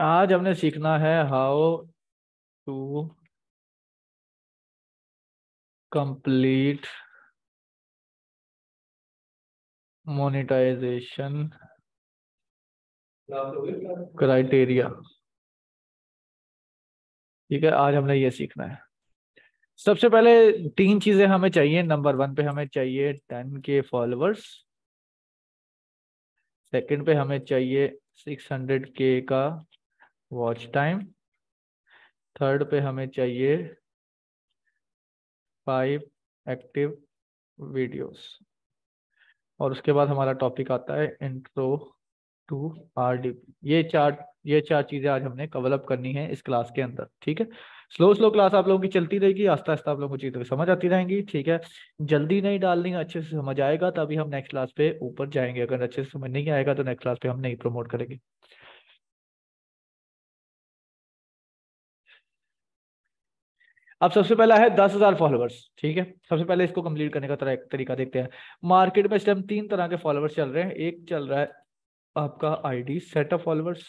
आज हमने सीखना है how to complete monetization criteria ठीक है आज हमने ये सीखना है सबसे पहले तीन चीजें हमें चाहिए नंबर वन पे हमें चाहिए टेन के फॉलोअर्स सेकंड पे हमें चाहिए सिक्स हंड्रेड के का वॉच टाइम थर्ड पे हमें चाहिए फाइव एक्टिव वीडियोस और उसके बाद हमारा टॉपिक आता है इंट्रो टू आर डी ये चार ये चार चीज़ें आज हमने कवलअप करनी है इस क्लास के अंदर ठीक है स्लो स्लो क्लास आप लोगों की चलती रहेगी आस्ता आस्ता आप लोगों को चीज़ें समझ आती रहेंगी ठीक है जल्दी नहीं डालनी अच्छे से समझ आएगा तभी हम नेक्स्ट क्लास पे ऊपर जाएंगे अगर अच्छे से समझ नहीं आएगा तो नेक्स्ट क्लास पे हम नहीं प्रमोट करेंगे अब सबसे पहला है दस हजार फॉलोअर्स ठीक है सबसे पहले इसको कंप्लीट करने का तरीका देखते हैं मार्केट में इस टाइम तीन तरह के फॉलोअर्स चल रहे हैं एक चल रहा है आपका आईडी सेट ऑफ फॉलोअर्स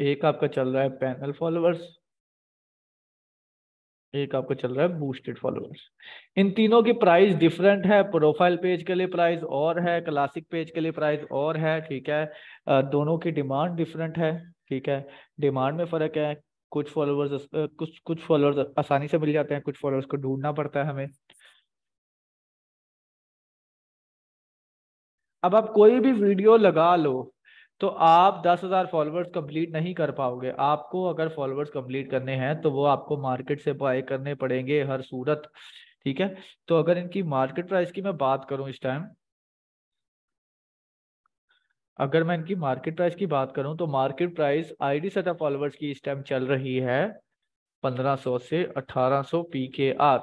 एक आपका चल रहा है पैनल फॉलोअर्स एक आपका चल रहा है बूस्टेड फॉलोअर्स इन तीनों की प्राइस डिफरेंट है प्रोफाइल पेज के लिए प्राइस और है क्लासिक पेज के लिए प्राइस और है ठीक है दोनों की डिमांड डिफरेंट है ठीक है डिमांड में फर्क है कुछ फॉलोअर्स कुछ कुछ फॉलोअर्स आसानी से मिल जाते हैं कुछ फॉलोअर्स को ढूंढना पड़ता है हमें अब आप कोई भी वीडियो लगा लो तो आप दस हज़ार फॉलोअर्स कंप्लीट नहीं कर पाओगे आपको अगर फॉलोअर्स कंप्लीट करने हैं तो वो आपको मार्केट से बाय करने पड़ेंगे हर सूरत ठीक है तो अगर इनकी मार्केट प्राइस की मैं बात करूं इस टाइम अगर मैं इनकी मार्केट प्राइस की बात करूं तो market price I set setup followers की इस टाइम चल रही है 1500 से अठारह पी आर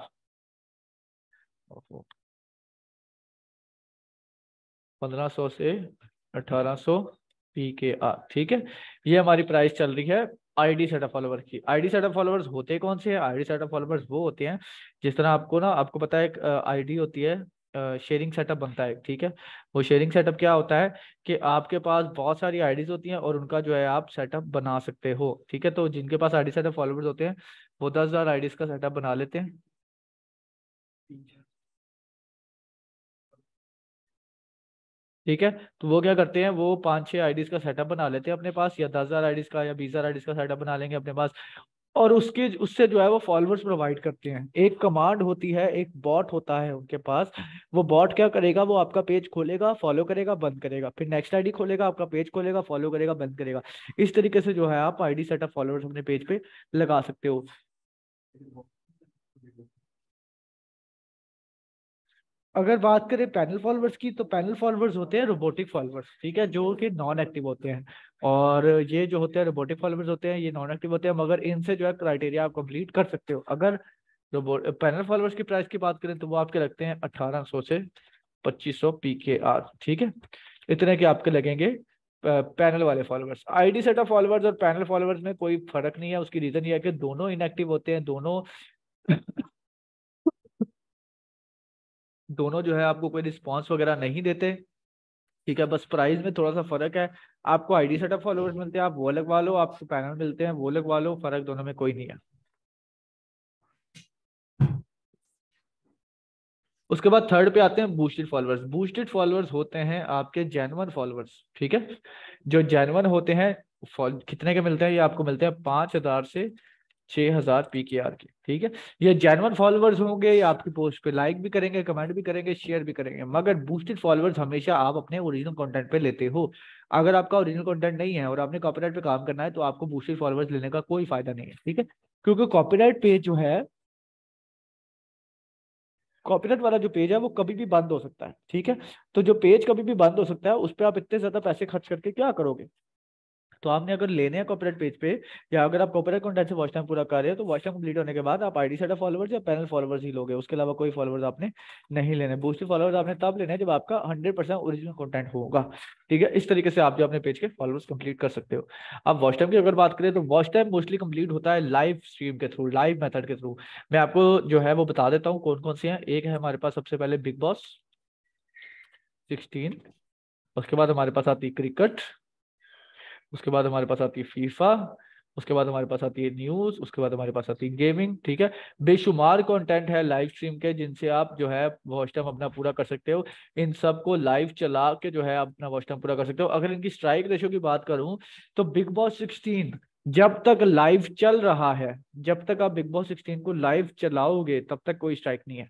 पंद्रह 1500 से 1800 पी के आर ठीक है ये हमारी प्राइस चल रही है आईडी सेट ऑफ फॉलोवर्स की आईडी सेट ऑफ फॉलोवर्स होते कौन से हैं आईडी सेट ऑफ फॉलोवर्स वो होते हैं जिस तरह आपको ना आपको पता है एक आईडी होती है शेयरिंग सेटअप बनता है ठीक है वो शेयरिंग सेटअप क्या होता है कि आपके पास बहुत सारी आईडीज होती हैं और उनका जो है आप सेटअप बना सकते हो ठीक है तो जिनके पास आईडी सेटअप फॉलोवर्स होते हैं वो दस हजार आईडीज का सेटअप बना लेते हैं ठीक है तो वो क्या करते हैं वो पांच छह आईडीज का सेटअप बना लेते हैं अपने पास या दस हजार आईडीज का या बीस हजार आईडीज का सेटअप बना लेंगे अपने पास और उसके उससे जो है वो फॉलोअर्स प्रोवाइड करते हैं एक कमांड होती है एक बॉट होता है उनके पास वो बॉट क्या करेगा वो आपका पेज खोलेगा फॉलो करेगा बंद करेगा फिर नेक्स्ट आईडी खोलेगा आपका पेज खोलेगा फॉलो करेगा बंद करेगा इस तरीके से जो है आप आईडी सेटअप फॉलोअर्स अपने पेज पे लगा सकते हो अगर बात करें पैनल फॉलोअर्स की तो पैनल फॉलोअर्स होते हैं रोबोटिक फॉलोअर्स ठीक है जो कि नॉन एक्टिव होते हैं और ये जो होते हैं रोबोटिक फॉलोअर्स होते हैं ये नॉन एक्टिव होते हैं मगर इनसे जो है क्राइटेरिया आप कंप्लीट कर सकते हो अगर रोबोट पैनल फॉलोअर्स की प्राइस की बात करें तो वो आपके लगते हैं अठारह सौ से पच्चीस सौ पी के आर ठीक है इतने के आपके लगेंगे पैनल वाले followers I set of followers और पैनल फॉलोअर्स में कोई फर्क नहीं है उसकी रीजन ये है कि दोनों इनएक्टिव होते हैं दोनों दोनों जो है आपको कोई रिस्पॉन्स वगैरह नहीं देते ठीक है बस प्राइस में थोड़ा सा फर्क है आपको आईडी सेटअप फॉलोअर्स मिलते हैं आप वो लगवा लो आपको पैनल मिलते हैं वो लगवा लो फर्क दोनों में कोई नहीं है उसके बाद थर्ड पे आते हैं बूस्टेड फॉलोअर्स बूस्टेड फॉलोअर्स होते हैं आपके जेनवन फॉलोअर्स ठीक है जो जेनवन होते हैं कितने के मिलते हैं ये आपको मिलते हैं पांच हजार से छः हजार पी के आर के ठीक है ये जेनवन फॉलोअर्स होंगे ये आपकी पोस्ट पे लाइक भी करेंगे कमेंट भी करेंगे शेयर भी करेंगे मगर बूस्टेड फॉलोअर्स हमेशा आप अपने ओरिजिनल कंटेंट पे लेते हो अगर आपका ओरिजिनल कंटेंट नहीं है और आपने कॉपीराइट पे काम करना है तो आपको बूस्टेड फॉलोअर्स लेने का कोई फायदा नहीं है ठीक है क्योंकि कॉपीराइट पेज जो है कॉपीराइट वाला जो पेज है वो कभी भी बंद हो सकता है ठीक है तो जो पेज कभी भी बंद हो सकता है उस पर आप इतने ज्यादा पैसे खर्च करके क्या करोगे तो आपने अगर लेने हैं कॉपरेट पेज पे या अगर आप कॉपरेट कॉन्टेंट से वॉच टाइम पूरा कर रहे हो तो वॉच टाइम कंप्लीट होने के बाद आप आईडी सेट ऑफ फॉलोवर्स या पैनल फॉलोवर्स ही लोगे उसके अलावा कोई फॉलोवर्स आपने नहीं लेने बूस्टेड फॉलोवर्स आपने तब लेने जब आपका हंड्रेड परसेंट ओरिजिनल कॉन्टेंट होगा ठीक है इस तरीके से आप जो अपने पेज के फॉलोवर्स कंप्लीट कर सकते हो आप वॉच टाइम की अगर बात करें तो वॉच टाइम मोस्टली कंप्लीट होता है लाइव स्ट्रीम के थ्रू लाइव मेथड के थ्रू मैं आपको जो है वो बता देता हूँ कौन कौन से हैं एक है हमारे पास सबसे पहले बिग बॉस सिक्सटीन उसके बाद हमारे पास आती क्रिकेट उसके बाद हमारे पास आती है फीफा उसके बाद हमारे पास आती है न्यूज उसके बाद हमारे पास आती है गेमिंग ठीक है बेशुमार कंटेंट है लाइव स्ट्रीम के जिनसे आप जो है वॉस्टम टाइम अपना पूरा कर सकते हो इन सब को लाइव चला के जो है अपना वॉस्टम टाइम पूरा कर सकते हो अगर इनकी स्ट्राइक रेशो की बात करूं तो बिग बॉस सिक्सटीन जब तक लाइव चल रहा है जब तक आप बिग बॉस 16 को लाइव चलाओगे तब तक कोई स्ट्राइक नहीं है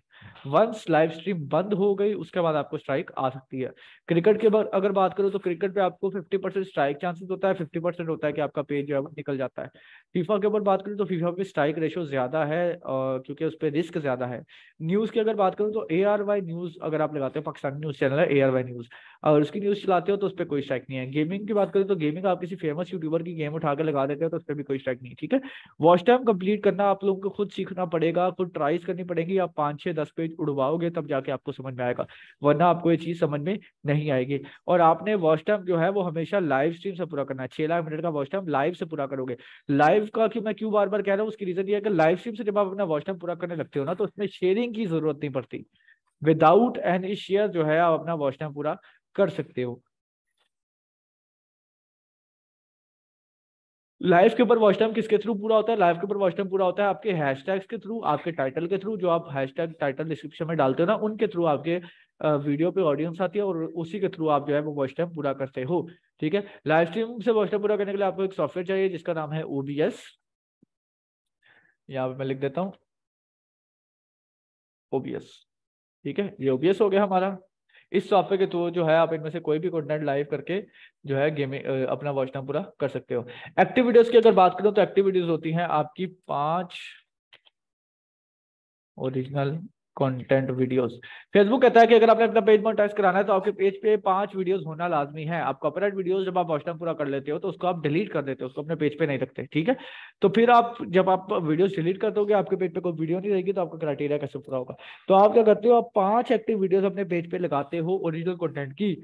वंस लाइव स्ट्रीम बंद हो गई उसके बाद आपको स्ट्राइक आ सकती है क्रिकेट के बाद अगर बात करो तो क्रिकेट पे आपको 50 परसेंट स्ट्राइक चांसेस होता है 50 परसेंट होता है कि आपका पेज जो है वो निकल जाता है फीफा के ऊपर बात करें तो फीफा पे स्ट्राइक रेशो ज्यादा है क्योंकि उस पर रिस्क ज्यादा है न्यूज की अगर बात करूँ तो ए आर वाई न्यूज अगर आप लगाते हो पाकिस्तान न्यूज चैनल है ए आर वाई न्यूज अगर उसकी न्यूज चलाते हो तो उस पर कोई स्ट्राइक नहीं है गेमिंग की बात करें तो गेमिंग आप किसी फेमस यूट्यूबर की गेम उठाकर लगा देते हो तो उस पर भी कोई शक नहीं ठीक है वॉच टाइम कंप्लीट करना आप लोगों को खुद सीखना पड़ेगा खुद ट्राइज करनी पड़ेगी आप पाँच छः दस पेज उड़वाओगे तब जाके आपको समझ में आएगा वरना आपको ये चीज़ समझ में नहीं आएगी और आपने वॉच टाइम जो है वो हमेशा लाइव स्ट्रीम से पूरा करना है छः लाख मिनट का वॉच टाइम लाइव से पूरा करोगे लाइव का क्यों मैं क्यों बार बार कह रहा हूँ उसकी रीज़न ये है कि लाइव स्ट्रीम से जब आप अपना वॉच टाइम पूरा करने लगते हो ना तो उसमें शेयरिंग की जरूरत नहीं पड़ती विदाउट एनी शेयर जो है आप अपना वॉच टाइम पूरा कर सकते हो लाइव के ऊपर वॉच टाइम किसके थ्रू पूरा होता है लाइव के ऊपर वॉच टाइम पूरा होता है आपके हैश के थ्रू आपके टाइटल के थ्रू जो आप हैश टाइटल डिस्क्रिप्शन में डालते हो ना उनके थ्रू आपके वीडियो पे ऑडियंस आती है और उसी के थ्रू आप जो है वो वॉच टाइम पूरा करते हो ठीक है लाइव स्ट्रीम से वॉच टाइम पूरा करने के लिए आपको एक सॉफ्टवेयर चाहिए जिसका नाम है ओबीएस यहाँ पे मैं लिख देता हूँ ओबीएस ठीक है ये ओबीएस हो गया हमारा इस टॉपिक के थ्रू जो है आप इनमें से कोई भी कंटेंट लाइव करके जो है गेमिंग अपना वॉच टाइम पूरा कर सकते हो एक्टिव वीडियोस की अगर बात करो तो एक्टिव वीडियोस होती हैं आपकी पांच ओरिजिनल कंटेंट वीडियोस फेसबुक कहता है कि अगर आपने अपना पेज मोनेटाइज कराना है तो आपके पेज पे पांच वीडियोस होना लाजमी है आप कॉपरेट वीडियोस जब आप वॉस्टम पूरा कर लेते हो तो उसको आप डिलीट कर देते हो उसको अपने पेज पे नहीं रखते ठीक है तो फिर आप जब आप वीडियोस डिलीट कर दोगे आपके पेज पे कोई वीडियो नहीं रहेगी तो आपका क्राइटेरिया कैसे पूरा होगा तो आप क्या करते हो आप पांच एक्टिव वीडियोज अपने पेज पे लगाते हो ओरिजिनल कॉन्टेंट की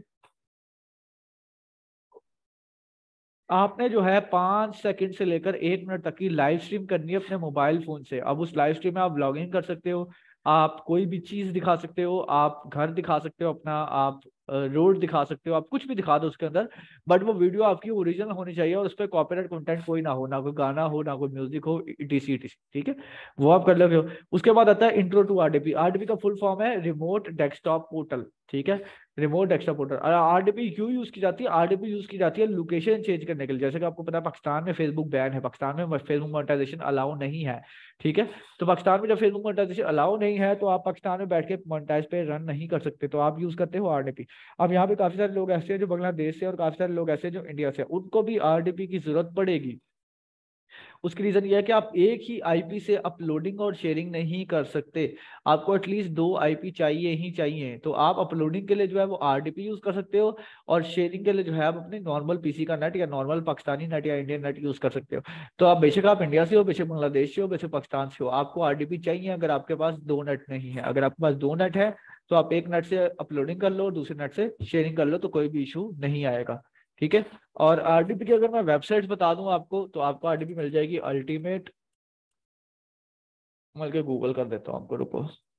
आपने जो है पांच सेकंड से लेकर एक मिनट तक की लाइव स्ट्रीम करनी है अपने मोबाइल फोन से अब उस लाइव स्ट्रीम में आप ब्लॉगिंग कर सकते हो आप कोई भी चीज दिखा सकते हो आप घर दिखा सकते हो अपना आप रोड दिखा सकते हो आप कुछ भी दिखा दो उसके अंदर बट वो वीडियो आपकी ओरिजिनल होनी चाहिए और उस पर कॉपीराइट कंटेंट कोई ना हो ना कोई गाना हो ना कोई म्यूजिक हो सी टीसी ठीक है वो आप कर लोगे उसके बाद आता है इंट्रो टू आरडीपी आरडीपी का फुल फॉर्म है रिमोट डेस्कटॉप पोर्टल ठीक है रिमोट डी आरडीपी क्यों यूज की जाती है आरडीपी यूज की जाती है लोकेशन चेंज करने के लिए जैसे कि आपको पता है पाकिस्तान में फेसबुक बैन है पाकिस्तान में फेसबुक मोनेटाइजेशन अलाउ नहीं है ठीक है तो पाकिस्तान में जब फेसबुक मोनेटाइजेशन अलाउ नहीं है तो आप पाकिस्तान में बैठ के मोनेटाइज पे रन नहीं कर सकते तो आप यूज करते हो आरडीपी अब यहाँ पे काफी सारे लोग ऐसे हैं जो बांग्लादेश से और काफी सारे लोग ऐसे हैं जो इंडिया से उनको भी आरडीपी की जरूरत पड़ेगी उसकी रीजन यह है कि आप एक ही आईपी से अपलोडिंग और शेयरिंग नहीं कर सकते आपको एटलीस्ट दो आईपी चाहिए ही चाहिए तो आप अपलोडिंग के लिए जो है वो आरडीपी यूज कर सकते हो और शेयरिंग के लिए जो है आप अपने नॉर्मल पीसी का नेट या नॉर्मल पाकिस्तानी नेट या इंडियन नेट यूज कर सकते हो तो आप बेशक आप इंडिया से हो बेशक बांग्लादेश से हो बेशक पाकिस्तान से हो आपको आरडीपी चाहिए अगर आपके पास दो नेट नहीं है अगर आपके पास दो नेट है तो आप एक नेट से अपलोडिंग कर लो और दूसरे नेट से शेयरिंग कर लो तो कोई भी इशू नहीं आएगा ठीक है और आरडीपी की अगर मैं वेबसाइट बता दूं आपको तो आपको आरडीपी मिल जाएगी अल्टीमेट मल्कि गूगल कर देता हूँ आपको रुको